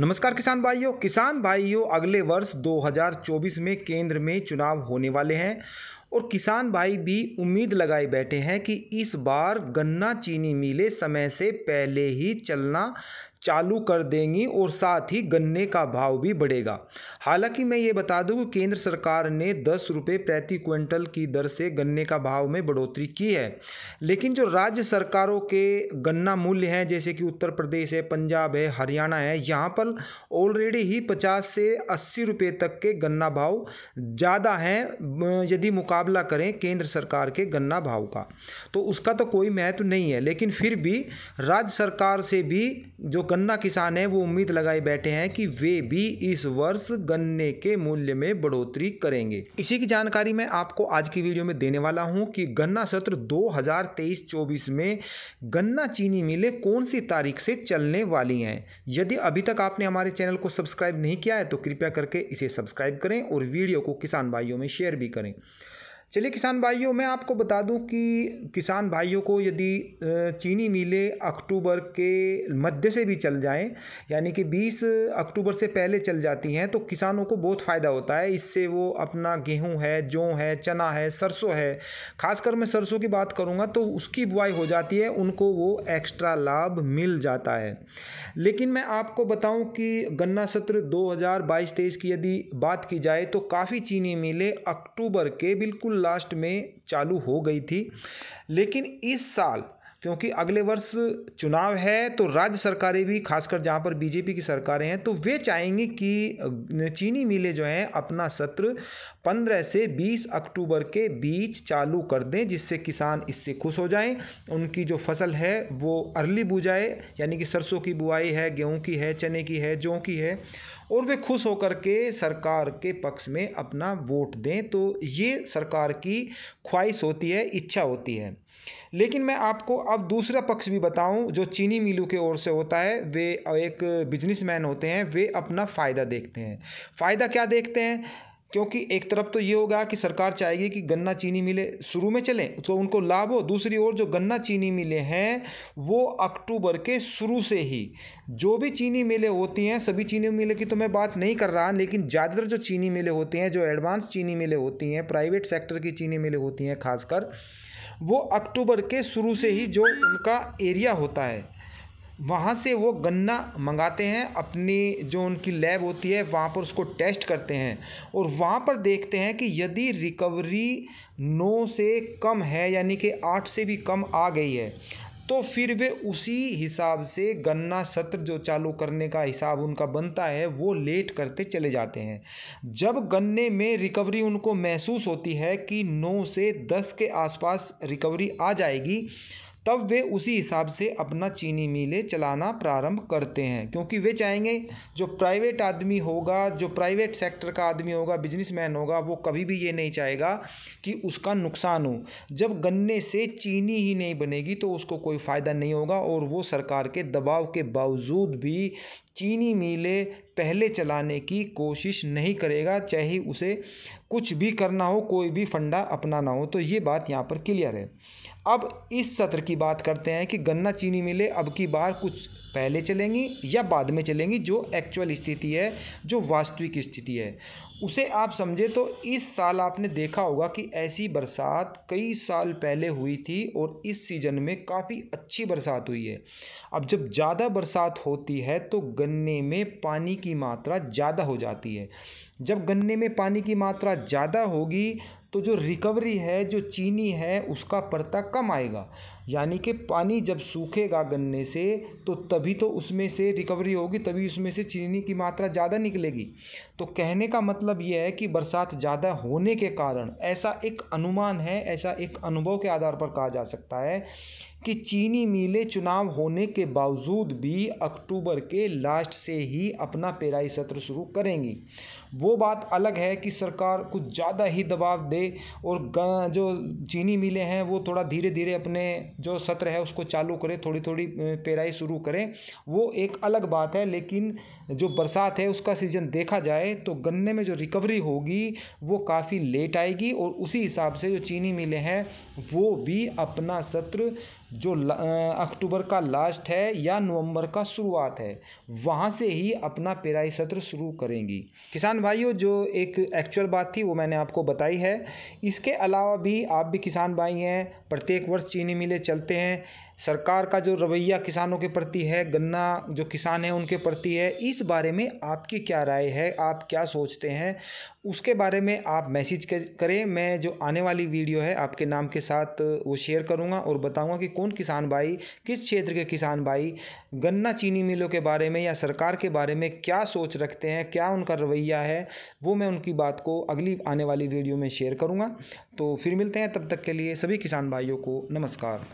नमस्कार किसान भाइयों किसान भाइयों अगले वर्ष 2024 में केंद्र में चुनाव होने वाले हैं और किसान भाई भी उम्मीद लगाए बैठे हैं कि इस बार गन्ना चीनी मिले समय से पहले ही चलना चालू कर देंगी और साथ ही गन्ने का भाव भी बढ़ेगा हालांकि मैं ये बता दूं कि केंद्र सरकार ने दस रुपये प्रति क्विंटल की दर से गन्ने का भाव में बढ़ोतरी की है लेकिन जो राज्य सरकारों के गन्ना मूल्य हैं जैसे कि उत्तर प्रदेश है पंजाब है हरियाणा है यहाँ पर ऑलरेडी ही पचास से अस्सी रुपये तक के गन्ना भाव ज़्यादा हैं यदि मुकाबला करें केंद्र सरकार के गन्ना भाव का तो उसका तो कोई महत्व नहीं है लेकिन फिर भी राज्य सरकार से भी जो गन्ना किसान हैं वो उम्मीद लगाए बैठे हैं कि वे भी इस वर्ष गन्ने के मूल्य में बढ़ोतरी करेंगे इसी की जानकारी मैं आपको आज की वीडियो में देने वाला हूं कि गन्ना सत्र 2023-24 में गन्ना चीनी मिलें कौन सी तारीख से चलने वाली हैं यदि अभी तक आपने हमारे चैनल को सब्सक्राइब नहीं किया है तो कृपया करके इसे सब्सक्राइब करें और वीडियो को किसान भाइयों में शेयर भी करें चलिए किसान भाइयों मैं आपको बता दूं कि किसान भाइयों को यदि चीनी मिलें अक्टूबर के मध्य से भी चल जाएं यानी कि 20 अक्टूबर से पहले चल जाती हैं तो किसानों को बहुत फ़ायदा होता है इससे वो अपना गेहूं है जौ है चना है सरसों है खासकर मैं सरसों की बात करूँगा तो उसकी बुआई हो जाती है उनको वो एक्स्ट्रा लाभ मिल जाता है लेकिन मैं आपको बताऊँ कि गन्ना सत्र दो हज़ार की यदि बात की जाए तो काफ़ी चीनी मिले अक्टूबर के बिल्कुल लास्ट में चालू हो गई थी लेकिन इस साल क्योंकि अगले वर्ष चुनाव है तो राज्य सरकारें भी खासकर जहाँ पर बीजेपी की सरकारें हैं तो वे चाहेंगे कि चीनी मिलें जो हैं अपना सत्र पंद्रह से बीस अक्टूबर के बीच चालू कर दें जिससे किसान इससे खुश हो जाएं उनकी जो फसल है वो अर्ली बुझाए यानी कि सरसों की बुआई है गेहूँ की है चने की है जौ की है और वे खुश होकर के सरकार के पक्ष में अपना वोट दें तो ये सरकार की ख्वाहिश होती है इच्छा होती है लेकिन मैं आपको अब दूसरा पक्ष भी बताऊं जो चीनी मिलों के ओर से होता है वे एक बिजनेसमैन होते हैं वे अपना फ़ायदा देखते हैं फ़ायदा क्या देखते हैं क्योंकि एक तरफ तो ये होगा कि सरकार चाहेगी कि गन्ना चीनी मिले शुरू में चलें तो उनको लाभ हो दूसरी ओर जो गन्ना चीनी मिले हैं वो अक्टूबर के शुरू से ही जो भी चीनी मिले होती हैं सभी चीनी मिले की तो मैं बात नहीं कर रहा लेकिन ज़्यादातर जो चीनी मिले होते हैं जो एडवांस चीनी मिले होती हैं प्राइवेट सेक्टर की चीनी मिले होती हैं खासकर वो अक्टूबर के शुरू से ही जो उनका एरिया होता है वहाँ से वो गन्ना मंगाते हैं अपनी जो उनकी लैब होती है वहाँ पर उसको टेस्ट करते हैं और वहाँ पर देखते हैं कि यदि रिकवरी नौ से कम है यानी कि आठ से भी कम आ गई है तो फिर वे उसी हिसाब से गन्ना सत्र जो चालू करने का हिसाब उनका बनता है वो लेट करते चले जाते हैं जब गन्ने में रिकवरी उनको महसूस होती है कि नौ से दस के आसपास रिकवरी आ जाएगी तब वे उसी हिसाब से अपना चीनी मिलें चलाना प्रारंभ करते हैं क्योंकि वे चाहेंगे जो प्राइवेट आदमी होगा जो प्राइवेट सेक्टर का आदमी होगा बिजनेसमैन होगा वो कभी भी ये नहीं चाहेगा कि उसका नुकसान हो जब गन्ने से चीनी ही नहीं बनेगी तो उसको कोई फ़ायदा नहीं होगा और वो सरकार के दबाव के बावजूद भी चीनी मिलें पहले चलाने की कोशिश नहीं करेगा चाहे उसे कुछ भी करना हो कोई भी फंडा अपनाना हो तो ये बात यहाँ पर क्लियर है अब इस सत्र की बात करते हैं कि गन्ना चीनी मिले अब की बार कुछ पहले चलेंगी या बाद में चलेंगी जो एक्चुअल स्थिति है जो वास्तविक स्थिति है उसे आप समझे तो इस साल आपने देखा होगा कि ऐसी बरसात कई साल पहले हुई थी और इस सीज़न में काफ़ी अच्छी बरसात हुई है अब जब ज़्यादा बरसात होती है तो गन्ने में पानी की मात्रा ज़्यादा हो जाती है जब गन्ने में पानी की मात्रा ज़्यादा होगी तो जो रिकवरी है जो चीनी है उसका परता कम आएगा यानी कि पानी जब सूखेगा गन्ने से तो तभी तो उसमें से रिकवरी होगी तभी उसमें से चीनी की मात्रा ज़्यादा निकलेगी तो कहने का मतलब मतलब यह है कि बरसात ज़्यादा होने के कारण ऐसा एक अनुमान है ऐसा एक अनुभव के आधार पर कहा जा सकता है कि चीनी मिलें चुनाव होने के बावजूद भी अक्टूबर के लास्ट से ही अपना पेराई सत्र शुरू करेंगी वो बात अलग है कि सरकार कुछ ज़्यादा ही दबाव दे और जो चीनी मिलें हैं वो थोड़ा धीरे धीरे अपने जो सत्र है उसको चालू करें थोड़ी थोड़ी पेराई शुरू करें वो एक अलग बात है लेकिन जो बरसात है उसका सीज़न देखा जाए तो गन्ने में जो रिकवरी होगी वो काफ़ी लेट आएगी और उसी हिसाब से जो चीनी मिलें हैं वो भी अपना सत्र जो अक्टूबर का लास्ट है या नवंबर का शुरुआत है वहाँ से ही अपना पेराई सत्र शुरू करेंगी किसान भाइयों जो एक एक्चुअल बात थी वो मैंने आपको बताई है इसके अलावा भी आप भी किसान भाई हैं प्रत्येक वर्ष चीनी मिले चलते हैं सरकार का जो रवैया किसानों के प्रति है गन्ना जो किसान हैं उनके प्रति है इस बारे में आपकी क्या राय है आप क्या सोचते हैं उसके बारे में आप मैसेज करें मैं जो आने वाली वीडियो है आपके नाम के साथ वो शेयर करूँगा और बताऊँगा कि कौन किसान भाई किस क्षेत्र के किसान भाई गन्ना चीनी मिलों के बारे में या सरकार के बारे में क्या सोच रखते हैं क्या उनका रवैया है वो मैं उनकी बात को अगली आने वाली वीडियो में शेयर करूँगा तो फिर मिलते हैं तब तक के लिए सभी किसान भाइयों को नमस्कार